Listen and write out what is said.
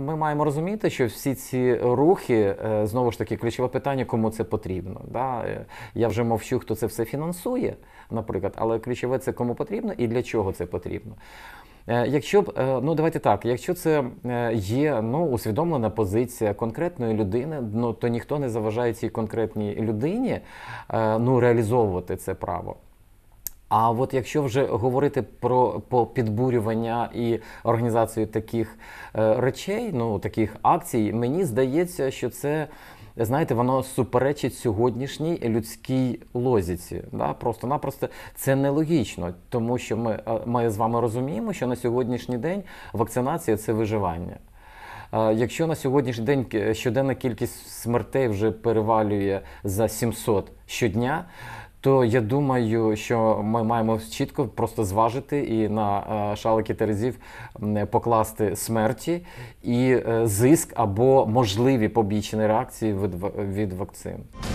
Ми маємо розуміти, що всі ці рухи е, знову ж таки ключове питання, кому це потрібно. Да? Е, я вже мовчу, хто це все фінансує, наприклад, але ключове це кому потрібно і для чого це потрібно. Е, якщо б ну давайте так, якщо це є ну усвідомлена позиція конкретної людини, ну то ніхто не заважає цій конкретній людині ну реалізовувати це право. А от якщо вже говорити про по підбурювання і організацію таких е, речей, ну таких акцій, мені здається, що це. Знаєте, воно суперечить сьогоднішній людській лозіці. Да? Просто-напросто це нелогічно, тому що ми е, ми з вами розуміємо, що на сьогоднішній день вакцинація це виживання. Е, якщо на сьогоднішній день щоденна кількість смертей вже перевалює за 700 щодня, то я думаю, що ми маємо чітко просто зважити і на е, шалики терезів покласти смерті і е, зиск або можливі побічні реакції від вакцин.